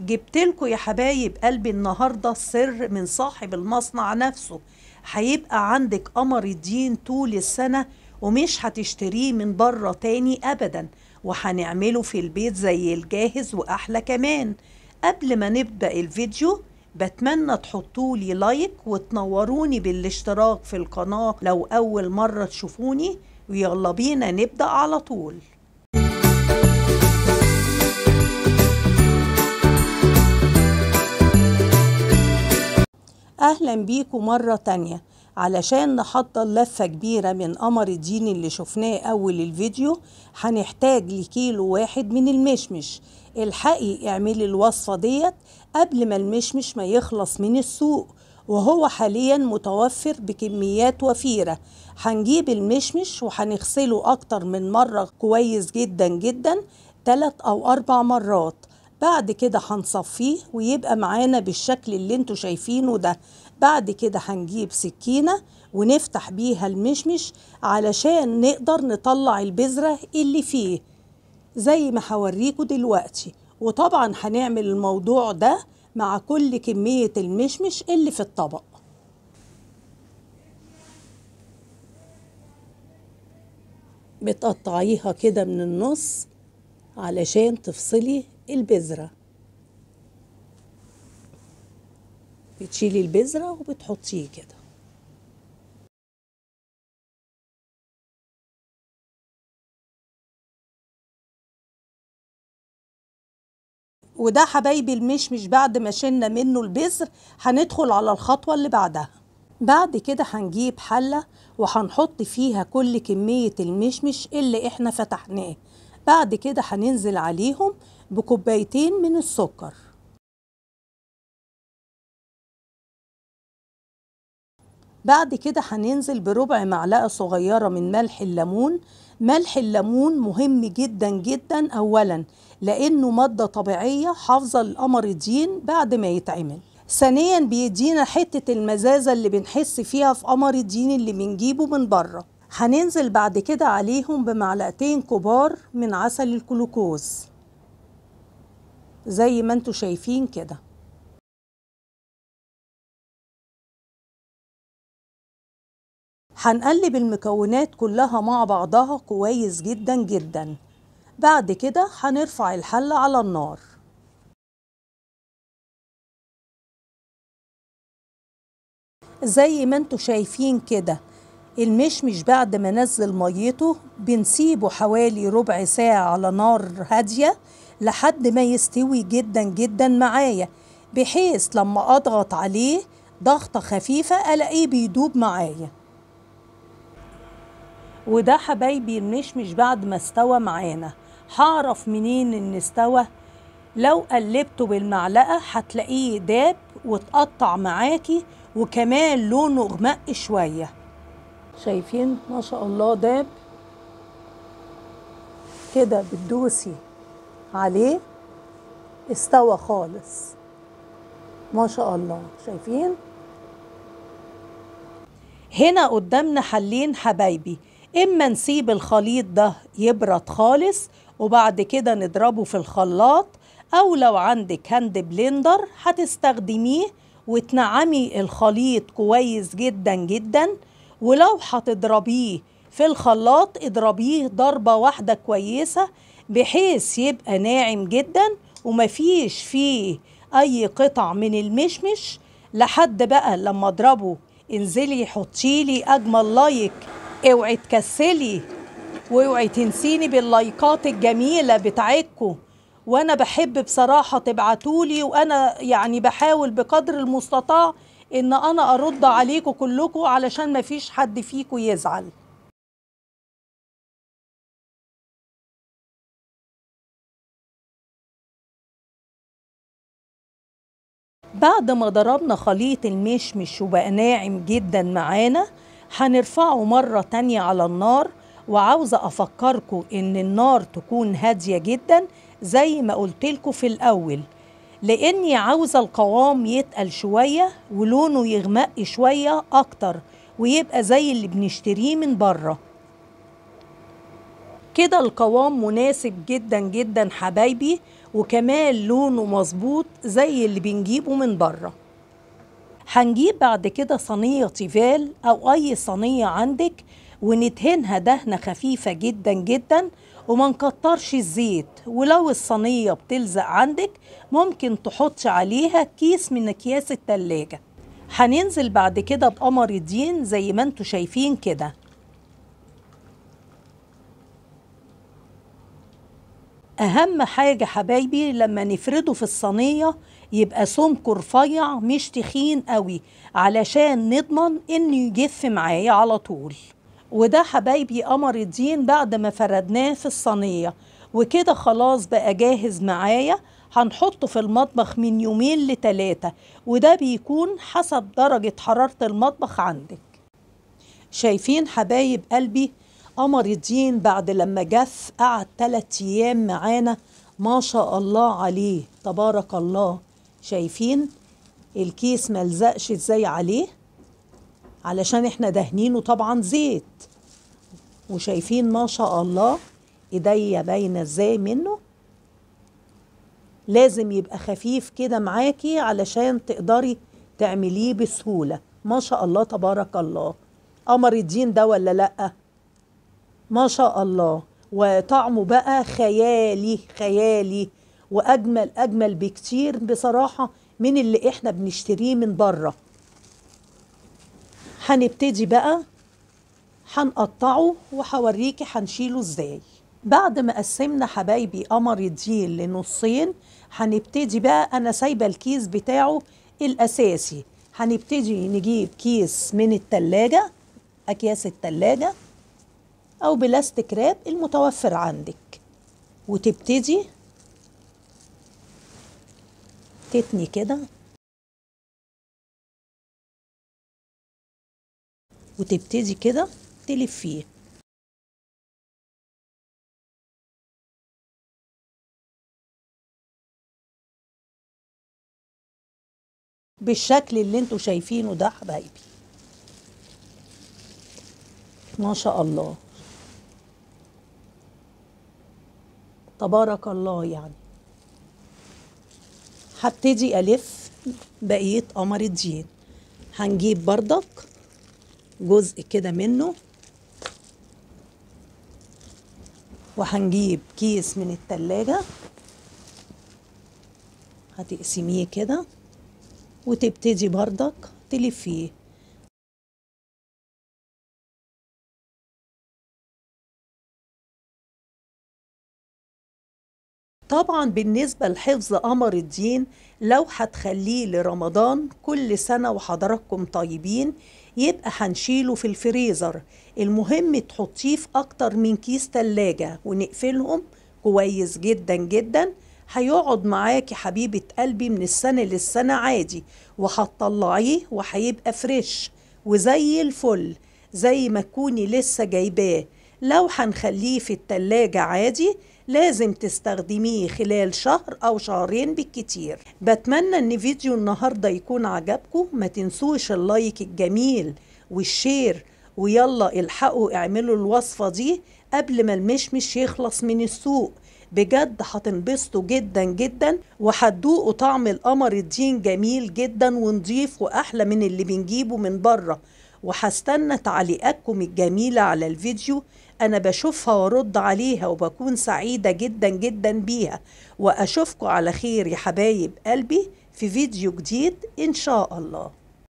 جبت لكم يا حبايب قلبي النهارده السر من صاحب المصنع نفسه هيبقى عندك قمر الدين طول السنه ومش هتشتريه من بره تاني ابدا وهنعمله في البيت زي الجاهز واحلى كمان قبل ما نبدا الفيديو بتمنى تحطولي لايك وتنوروني بالاشتراك في القناه لو اول مره تشوفوني ويلا بينا نبدا على طول أهلا بيكم مرة تانية علشان نحضر لفة كبيرة من قمر الدين اللي شفناه أول الفيديو هنحتاج لكيلو واحد من المشمش الحقي اعملي الوصفة ديت قبل ما المشمش ما يخلص من السوق وهو حاليا متوفر بكميات وفيرة هنجيب المشمش وهنغسله أكتر من مرة كويس جدا جدا تلات أو أربع مرات بعد كده هنصفيه ويبقى معانا بالشكل اللي انتوا شايفينه ده بعد كده هنجيب سكينة ونفتح بيها المشمش علشان نقدر نطلع البذرة اللي فيه زي ما هوريكم دلوقتي وطبعا هنعمل الموضوع ده مع كل كمية المشمش اللي في الطبق بتقطعيها كده من النص علشان تفصلي البذرة بتشيلي البذرة وبتحطيه كده وده حبايبي المشمش بعد ما شلنا منه البذر هندخل على الخطوة اللي بعدها بعد كده هنجيب حلة وهنحط فيها كل كمية المشمش اللي احنا فتحناه بعد كده هننزل عليهم بكوبايتين من السكر بعد كده هننزل بربع معلقة صغيرة من ملح الليمون ملح الليمون مهم جدا جدا أولا لأنه مادة طبيعية حافظة الدين بعد ما يتعمل ثانيا بيدينا حتة المزازة اللي بنحس فيها في قمر الدين اللي بنجيبه من بره هننزل بعد كده عليهم بمعلقتين كبار من عسل الكلوكوز زي ما انتوا شايفين كده هنقلب المكونات كلها مع بعضها كويس جدا جدا بعد كده هنرفع الحلة على النار زي ما انتوا شايفين كده المشمش بعد ما نزل ميته بنسيبه حوالي ربع ساعة على نار هادية لحد ما يستوي جدا جدا معايا بحيث لما أضغط عليه ضغطة خفيفة ألاقيه بيدوب معايا وده حبايبي المشمش بعد ما استوى معانا هعرف منين ان استوى لو قلبته بالمعلقة هتلاقيه داب وتقطع معاكي وكمان لونه غمق شوية شايفين ما شاء الله داب كده بتدوسي عليه استوى خالص ما شاء الله شايفين هنا قدامنا حلين حبايبي اما نسيب الخليط ده يبرد خالص وبعد كده نضربه في الخلاط او لو عندك هاند بلندر هتستخدميه وتنعمي الخليط كويس جدا جدا ولو هتضربيه في الخلاط اضربيه ضربة واحدة كويسة بحيث يبقى ناعم جدا ومفيش فيه اي قطع من المشمش لحد بقى لما اضربه انزلي حطيلي اجمل لايك اوعي تكسلي واوعي تنسيني باللايكات الجميله بتاعتكم وانا بحب بصراحه تبعتولي وانا يعني بحاول بقدر المستطاع ان انا ارد عليكم كلكم علشان مفيش حد فيكم يزعل بعد ما ضربنا خليط المشمش وبقى ناعم جدا معانا هنرفعه مرة تانية على النار وعاوزة أفكركم إن النار تكون هادية جدا زي ما قلتلكوا في الأول لأني عاوزة القوام يتقل شوية ولونه يغمق شوية أكتر ويبقى زي اللي بنشتريه من بره كده القوام مناسب جدا جدا حبايبي وكمان لونه مظبوط زي اللي بنجيبه من بره هنجيب بعد كده صينية تيفال أو أي صينية عندك وندهنها دهنة خفيفة جدا جدا وما نكترش الزيت ولو الصينية بتلزق عندك ممكن تحطش عليها كيس من أكياس التلاجة هننزل بعد كده بقمر الدين زي ما انتوا شايفين كده اهم حاجه حبايبي لما نفرده في الصينيه يبقى سمكه رفيع مش تخين قوي علشان نضمن انه يجف معايا على طول وده حبايبي قمر الدين بعد ما فردناه في الصينيه وكده خلاص بقى جاهز معايا هنحطه في المطبخ من يومين لتلاتة وده بيكون حسب درجة حرارة المطبخ عندك شايفين حبايب قلبي قمر الدين بعد لما جف قعد ثلاث ايام معانا ما شاء الله عليه تبارك الله شايفين الكيس ملزقش ازاي عليه علشان احنا دهنينه طبعا زيت وشايفين ما شاء الله ايديا باينه ازاي منه لازم يبقى خفيف كده معاكي علشان تقدري تعمليه بسهوله ما شاء الله تبارك الله قمر الدين ده ولا لأ ما شاء الله وطعمه بقى خيالي خيالي واجمل اجمل بكتير بصراحه من اللي احنا بنشتريه من بره هنبتدي بقى هنقطعه وهوريكي هنشيله ازاي بعد ما قسمنا حبايبي قمر الديل لنصين هنبتدي بقى انا سايبه الكيس بتاعه الاساسي هنبتدي نجيب كيس من التلاجة اكياس التلاجة أو بلاستيك راب المتوفر عندك وتبتدي تتني كده وتبتدي كده تلفيه بالشكل اللي انتوا شايفينه ده حبايبي ما شاء الله تبارك الله يعني هبتدي ألف بقية قمر الدين هنجيب بردك جزء كده منه وهنجيب كيس من التلاجة هتقسميه كده وتبتدي بردك تلفيه طبعا بالنسبة لحفظ قمر الدين لو هتخليه لرمضان كل سنة وحضراتكم طيبين يبقى هنشيله في الفريزر المهم تحطيه في أكتر من كيس تلاجة ونقفلهم كويس جدا جدا هيقعد معاك يا حبيبة قلبي من السنة للسنة عادي وهتطلعيه وهيبقى فريش وزي الفل زي ما تكوني لسه جايباه لو هنخليه في التلاجة عادي لازم تستخدميه خلال شهر أو شهرين بالكتير بتمنى أن فيديو النهاردة يكون عجبكم ما تنسوش اللايك الجميل والشير ويلا الحقوا اعملوا الوصفة دي قبل ما المشمش يخلص من السوق بجد هتنبسطوا جدا جدا وهتدوقوا طعم القمر الدين جميل جدا ونضيف واحلى من اللي بنجيبه من بره وهستنى تعليقاتكم الجميلة على الفيديو أنا بشوفها وأرد عليها وبكون سعيدة جدا جدا بيها وأشوفكم على خير يا حبايب قلبي في فيديو جديد إن شاء الله